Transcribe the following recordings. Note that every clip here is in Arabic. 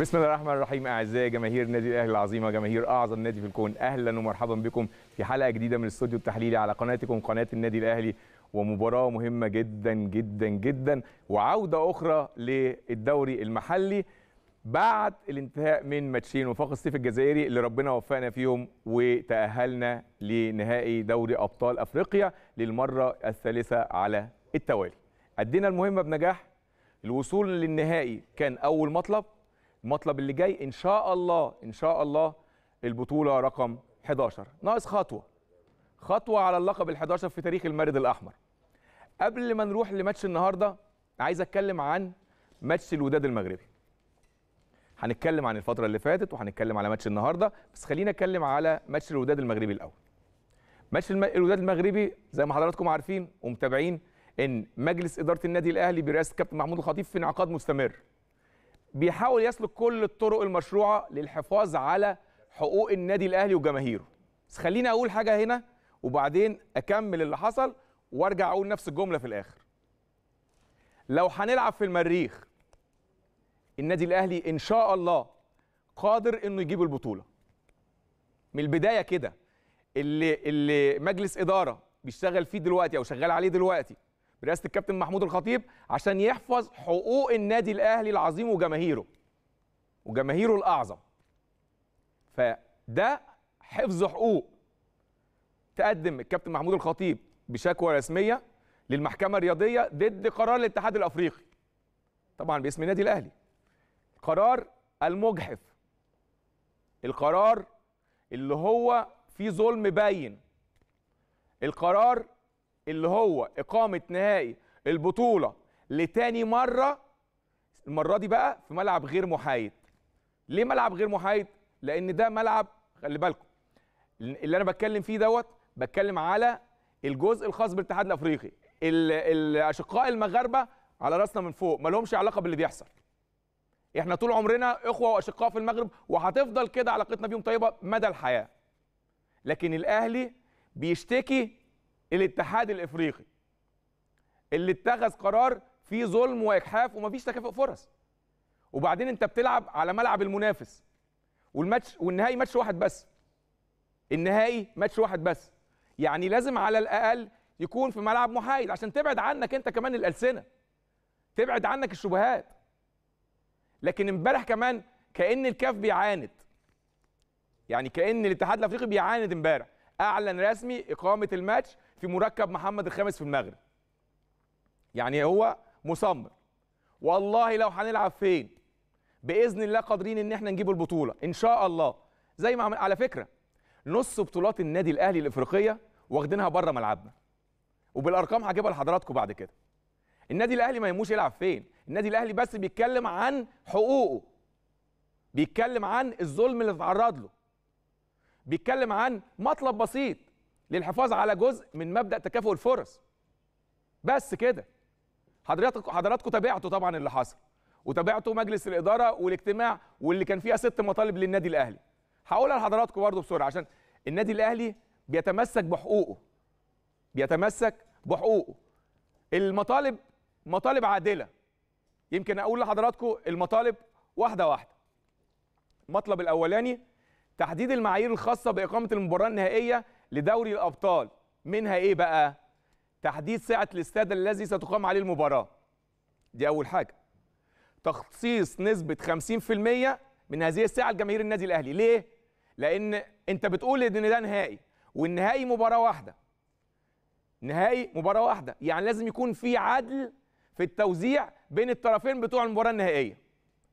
بسم الله الرحمن الرحيم اعزائي جماهير نادي الاهلي العظيمه جماهير اعظم نادي في الكون اهلا ومرحبا بكم في حلقه جديده من الاستوديو التحليلي على قناتكم قناه النادي الاهلي ومباراه مهمه جدا جدا جدا وعوده اخرى للدوري المحلي بعد الانتهاء من ماتشين وفاق الصيف الجزائري اللي ربنا وفقنا فيهم وتاهلنا لنهائي دوري ابطال افريقيا للمره الثالثه على التوالي ادينا المهمه بنجاح الوصول للنهائي كان اول مطلب المطلب اللي جاي ان شاء الله ان شاء الله البطوله رقم 11 ناقص خطوه خطوه على اللقب ال11 في تاريخ المارد الاحمر قبل ما نروح لماتش النهارده عايز اتكلم عن ماتش الوداد المغربي هنتكلم عن الفتره اللي فاتت وهنتكلم على ماتش النهارده بس خلينا اتكلم على ماتش الوداد المغربي الاول ماتش الوداد المغربي زي ما حضراتكم عارفين ومتابعين ان مجلس اداره النادي الاهلي برئاسه كابتن محمود الخطيب في انعقاد مستمر بيحاول يسلك كل الطرق المشروعه للحفاظ على حقوق النادي الاهلي وجماهيره بس خليني اقول حاجه هنا وبعدين اكمل اللي حصل وارجع اقول نفس الجمله في الاخر لو هنلعب في المريخ النادي الاهلي ان شاء الله قادر انه يجيب البطوله من البدايه كده اللي اللي مجلس اداره بيشتغل فيه دلوقتي او شغال عليه دلوقتي برئاسه الكابتن محمود الخطيب عشان يحفظ حقوق النادي الاهلي العظيم وجماهيره وجماهيره الاعظم فده حفظ حقوق تقدم الكابتن محمود الخطيب بشكوى رسميه للمحكمه الرياضيه ضد قرار الاتحاد الافريقي طبعا باسم النادي الاهلي قرار المجحف القرار اللي هو فيه ظلم باين القرار اللي هو اقامه نهائي البطوله لتاني مره المره دي بقى في ملعب غير محايد ليه ملعب غير محايد لان ده ملعب خلي بالكم اللي انا بتكلم فيه دوت بتكلم على الجزء الخاص بالاتحاد الافريقي الاشقاء المغاربه على راسنا من فوق ما لهمش علاقه باللي بيحصل احنا طول عمرنا اخوه واشقاء في المغرب وهتفضل كده علاقتنا بيهم طيبه مدى الحياه لكن الاهلي بيشتكي الاتحاد الافريقي اللي اتخذ قرار فيه ظلم واجحاف ومفيش تكافؤ فرص وبعدين انت بتلعب على ملعب المنافس والماتش والنهائي ماتش واحد بس النهائي ماتش واحد بس يعني لازم على الاقل يكون في ملعب محايد عشان تبعد عنك انت كمان الالسنه تبعد عنك الشبهات لكن امبارح كمان كان الكاف بيعاند يعني كان الاتحاد الافريقي بيعاند امبارح اعلن رسمي اقامه الماتش في مركب محمد الخامس في المغرب يعني هو مصمم والله لو هنلعب فين باذن الله قادرين ان احنا نجيب البطوله ان شاء الله زي ما عمل على فكره نص بطولات النادي الاهلي الافريقيه واخدينها بره ملعبنا وبالارقام هجيبها لحضراتكم بعد كده النادي الاهلي ما يموش يلعب فين النادي الاهلي بس بيتكلم عن حقوقه بيتكلم عن الظلم اللي اتعرض له بيتكلم عن مطلب بسيط للحفاظ على جزء من مبدا تكافؤ الفرص بس كده حضراتكم حضراتكم تابعتوا طبعا اللي حصل وتابعتوا مجلس الاداره والاجتماع واللي كان فيها ست مطالب للنادي الاهلي هقولها لحضراتكم برضه بسرعه عشان النادي الاهلي بيتمسك بحقوقه بيتمسك بحقوقه المطالب مطالب عادله يمكن اقول لحضراتكم المطالب واحده واحده المطلب الاولاني تحديد المعايير الخاصه باقامه المباراه النهائيه لدوري الابطال منها ايه بقى تحديد سعه الاستاد الذي ستقام عليه المباراه دي اول حاجه تخصيص نسبه 50% من هذه السعه لجماهير النادي الاهلي ليه لان انت بتقول ان ده نهائي والنهائي مباراه واحده نهائي مباراه واحده يعني لازم يكون في عدل في التوزيع بين الطرفين بتوع المباراه النهائيه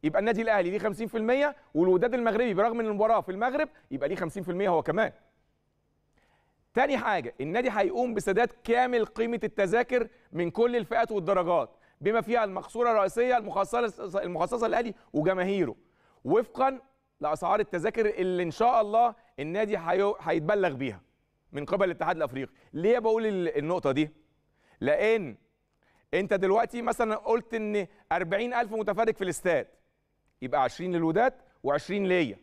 يبقى النادي الاهلي ليه 50% والوداد المغربي برغم ان المباراه في المغرب يبقى ليه 50% هو كمان تاني حاجة النادي هيقوم بسداد كامل قيمة التذاكر من كل الفئات والدرجات بما فيها المقصورة الرئيسية المخصصة المخصصة للأهلي وجماهيره وفقا لأسعار التذاكر اللي إن شاء الله النادي هيتبلغ بيها من قبل الاتحاد الأفريقي ليه بقول النقطة دي؟ لأن أنت دلوقتي مثلا قلت إن 40000 متفرج في الاستاد يبقى 20 للوداد و20 ليا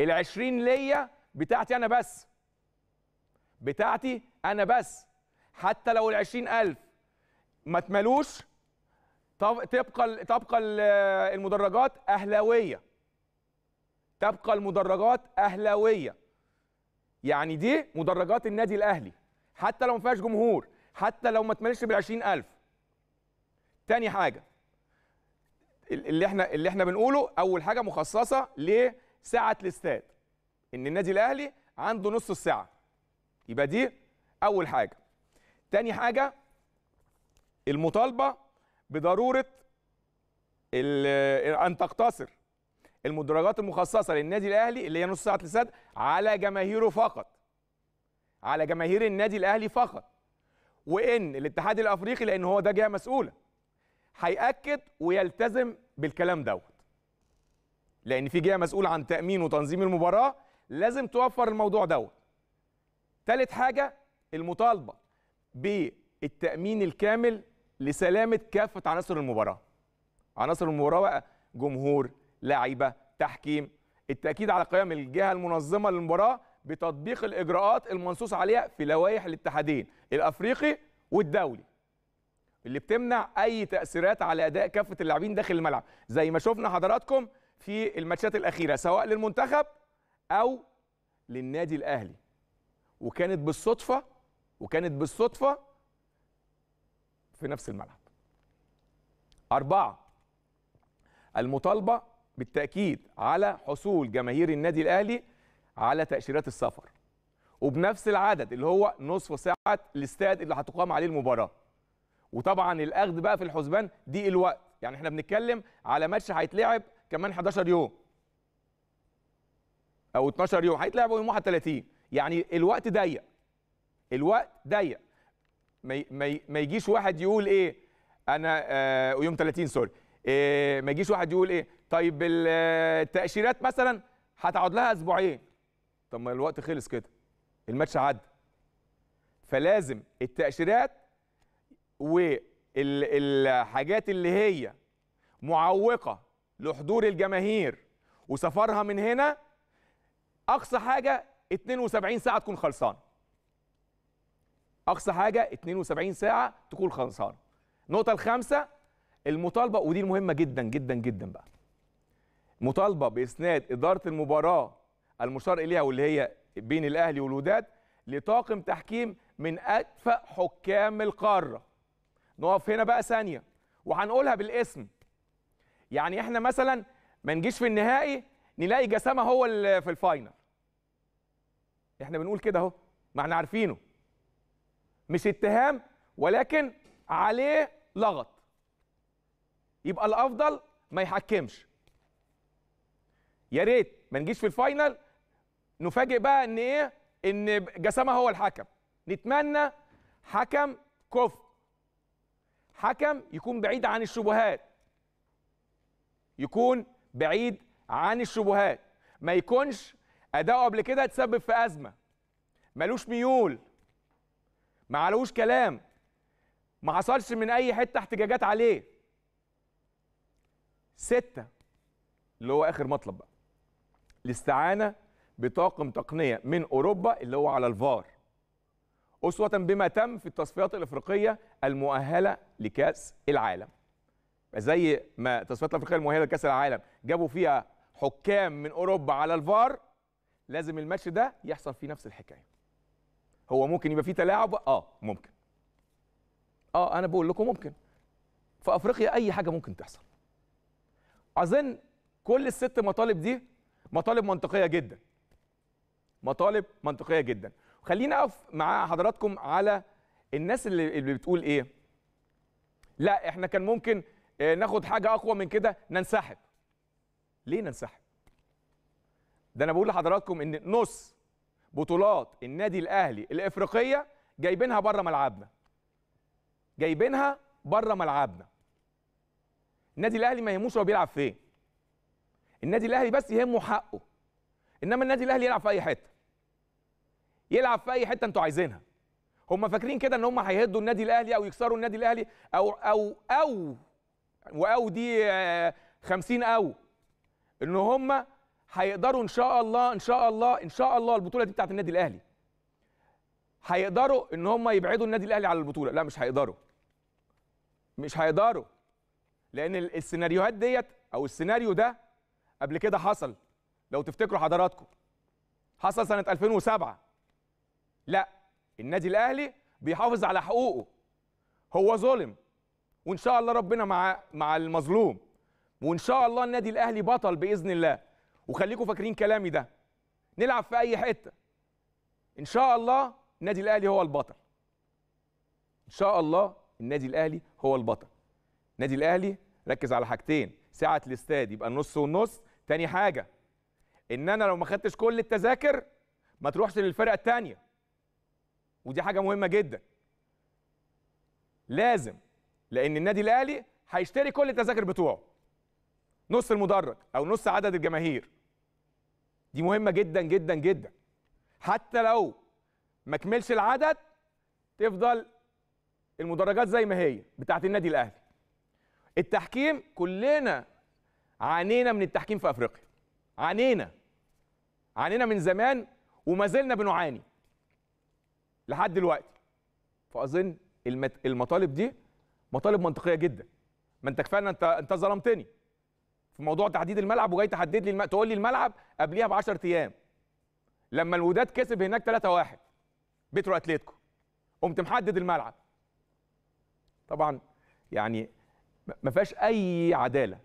ال 20 ليا بتاعتي أنا بس بتاعتي انا بس حتى لو ال ألف ما تملوش تبقى تبقى آه، المدرجات اهلاويه تبقى المدرجات اهلاويه يعني دي مدرجات النادي الاهلي حتى لو ما فيهاش جمهور حتى لو ما تملش بال 20000 تاني حاجه اللي احنا اللي احنا بنقوله اول حاجه مخصصه لساعه الاستاد ان النادي الاهلي عنده نص الساعه يبقى دي اول حاجه تاني حاجه المطالبه بضروره ان تقتصر المدرجات المخصصه للنادي الاهلي اللي هي نص ساعه لسد على جماهيره فقط على جماهير النادي الاهلي فقط وان الاتحاد الافريقي لان هو ده جهه مسؤوله هياكد ويلتزم بالكلام دوت لان في جهه مسؤوله عن تامين وتنظيم المباراه لازم توفر الموضوع دوت ثالث حاجة المطالبة بالتأمين الكامل لسلامة كافة عناصر المباراة عناصر المباراة بقى جمهور لعيبة تحكيم التأكيد على قيام الجهة المنظمة للمباراة بتطبيق الإجراءات المنصوص عليها في لوائح الاتحادين الأفريقي والدولي اللي بتمنع أي تأثيرات على أداء كافة اللاعبين داخل الملعب زي ما شفنا حضراتكم في الماتشات الأخيرة سواء للمنتخب أو للنادي الأهلي وكانت بالصدفه وكانت بالصدفه في نفس الملعب. أربعة المطالبة بالتأكيد على حصول جماهير النادي الأهلي على تأشيرات السفر وبنفس العدد اللي هو نصف ساعة الاستاد اللي هتقام عليه المباراة وطبعا الأخذ بقى في الحسبان دي الوقت يعني احنا بنتكلم على ماتش هيتلعب كمان 11 يوم أو 12 يوم هيتلعب يوم 31 يعني الوقت ضيق الوقت ضيق ما ما يجيش واحد يقول ايه انا آه يوم 30 سوري إيه ما يجيش واحد يقول ايه طيب آه، التاشيرات مثلا هتقعد لها اسبوعين طب ما الوقت خلص كده الماتش عدى فلازم التاشيرات والحاجات اللي هي معوقه لحضور الجماهير وسفرها من هنا اقصى حاجه 72 ساعه تكون خلصان اقصى حاجه 72 ساعه تكون خلصان النقطه الخامسه المطالبه ودي مهمه جدا جدا جدا بقى مطالبه باسناد اداره المباراه المشار اليها واللي هي بين الاهلي والوداد لطاقم تحكيم من ادفى حكام القاره نقف هنا بقى ثانيه وهنقولها بالاسم يعني احنا مثلا ما نجيش في النهائي نلاقي جسامه هو في الفاينل احنا بنقول كده اهو ما احنا عارفينه مش اتهام ولكن عليه لغط يبقى الافضل ما يحكمش يا ريت ما نجيش في الفاينل نفاجئ بقى ان ايه ان جسامه هو الحكم نتمنى حكم كفء حكم يكون بعيد عن الشبهات يكون بعيد عن الشبهات ما يكونش اداؤه قبل كده تسبب في ازمه ملوش ميول ما علوش كلام ما حصلش من اي حته احتجاجات عليه ستة اللي هو اخر مطلب بقى الاستعانه بطاقم تقنيه من اوروبا اللي هو على الفار اسوه بما تم في التصفيات الافريقيه المؤهله لكاس العالم زي ما التصفيات الافريقيه المؤهله لكاس العالم جابوا فيها حكام من اوروبا على الفار لازم الماتش ده يحصل فيه نفس الحكايه هو ممكن يبقى فيه تلاعب اه ممكن اه انا بقول لكم ممكن في افريقيا اي حاجه ممكن تحصل اظن كل الست مطالب دي مطالب منطقيه جدا مطالب منطقيه جدا خليني اقف مع حضراتكم على الناس اللي, اللي بتقول ايه لا احنا كان ممكن آه، ناخد حاجه اقوى من كده ننسحب ليه ننسحب ده انا بقول لحضراتكم ان نص بطولات النادي الاهلي الافريقيه جايبينها بره ملعبنا جايبينها بره ملعبنا النادي الاهلي ما يهموش هو بيلعب فين النادي الاهلي بس يهمه حقه انما النادي الاهلي يلعب في اي حته يلعب في اي حته انتوا عايزينها هم فاكرين كده ان هم هيهدوا النادي الاهلي او يكسروا النادي الاهلي او او او واو دي 50 او ان هم هيقدروا ان شاء الله ان شاء الله ان شاء الله البطوله دي بتاعت النادي الاهلي هيقدروا ان هم يبعدوا النادي الاهلي على البطوله لا مش هيقدروا مش هيقدروا لان السيناريوهات ديت او السيناريو ده قبل كده حصل لو تفتكروا حضراتكم حصل سنه 2007 لا النادي الاهلي بيحافظ على حقوقه هو ظلم وان شاء الله ربنا مع مع المظلوم وان شاء الله النادي الاهلي بطل باذن الله وخليكم فاكرين كلامي ده نلعب في اي حته ان شاء الله النادي الاهلي هو البطل ان شاء الله النادي الاهلي هو البطل النادي الاهلي ركز على حاجتين سعه الاستاد يبقى النص والنص تاني حاجه ان انا لو ما خدتش كل التذاكر ما تروحش للفرقه الثانيه ودي حاجه مهمه جدا لازم لان النادي الاهلي هيشتري كل التذاكر بتوعه نص المدرج او نص عدد الجماهير دي مهمه جدا جدا جدا حتى لو ما كملش العدد تفضل المدرجات زي ما هي بتاعت النادي الاهلي التحكيم كلنا عانينا من التحكيم في افريقيا عانينا عانينا من زمان وما زلنا بنعاني لحد دلوقتي فاظن المطالب دي مطالب منطقيه جدا ما انت كفايه انت انت ظلمتني في موضوع تحديد الملعب وجاي تحدد لي الم... تقول لي الملعب قبليها ب 10 ايام لما الوداد كسب هناك 3-1 بيترو اتليتيكو قمت محدد الملعب طبعا يعني ما فيهاش اي عداله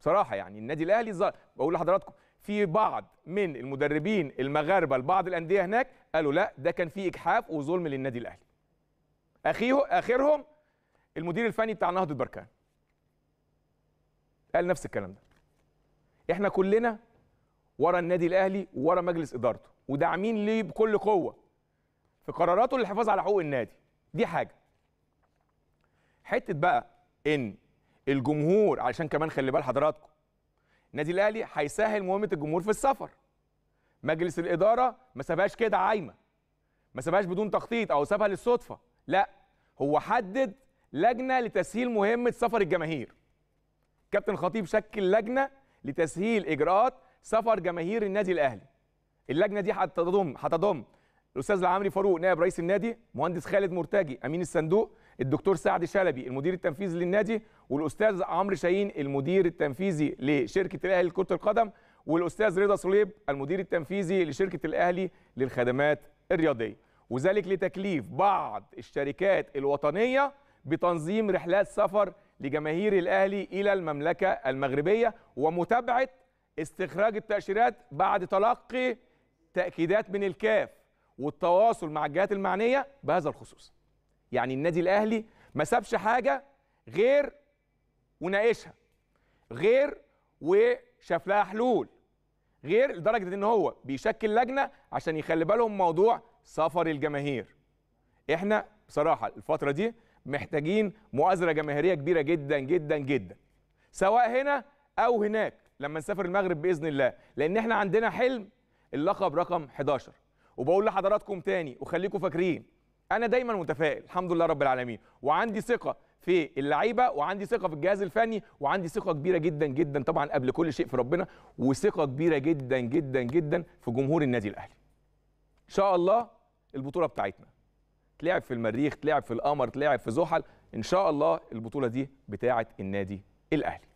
بصراحه يعني النادي الاهلي بقول لحضراتكم في بعض من المدربين المغاربه لبعض الانديه هناك قالوا لا ده كان فيه اجحاف وظلم للنادي الاهلي اخيه اخرهم المدير الفني بتاع نهضه بركان قال نفس الكلام ده احنا كلنا ورا النادي الاهلي ورا مجلس ادارته وداعمين ليه بكل قوه في قراراته للحفاظ على حقوق النادي دي حاجه حته بقى ان الجمهور علشان كمان خلي بال حضراتكم النادي الاهلي هيسهل مهمه الجمهور في السفر مجلس الاداره ما سابهاش كده عايمه ما سابهاش بدون تخطيط او سابها للصدفه لا هو حدد لجنه لتسهيل مهمه سفر الجماهير كابتن خطيب شكل لجنه لتسهيل اجراءات سفر جماهير النادي الاهلي اللجنه دي هتضم هتضم الاستاذ العامري فاروق نائب رئيس النادي مهندس خالد مرتجي امين الصندوق الدكتور سعد شلبي المدير التنفيذي للنادي والاستاذ عمرو شاهين المدير التنفيذي لشركه الاهلي لكره القدم والاستاذ رضا صليب المدير التنفيذي لشركه الاهلي للخدمات الرياضيه وذلك لتكليف بعض الشركات الوطنيه بتنظيم رحلات سفر لجماهير الاهلي الى المملكه المغربيه ومتابعه استخراج التاشيرات بعد تلقي تاكيدات من الكاف والتواصل مع الجهات المعنيه بهذا الخصوص. يعني النادي الاهلي ما سابش حاجه غير وناقشها غير وشاف لها حلول غير لدرجه ان هو بيشكل لجنه عشان يخلي بالهم موضوع سفر الجماهير. احنا بصراحه الفتره دي محتاجين مؤازره جماهيريه كبيره جدا جدا جدا سواء هنا او هناك لما نسافر المغرب باذن الله لان احنا عندنا حلم اللقب رقم 11 وبقول لحضراتكم تاني وخليكم فاكرين انا دايما متفائل الحمد لله رب العالمين وعندي ثقه في اللعيبه وعندي ثقه في الجهاز الفني وعندي ثقه كبيره جدا جدا طبعا قبل كل شيء في ربنا وثقه كبيره جدا جدا جدا في جمهور النادي الاهلي ان شاء الله البطوله بتاعتنا تلعب في المريخ تلعب في القمر تلعب في زحل ان شاء الله البطوله دي بتاعه النادي الاهلي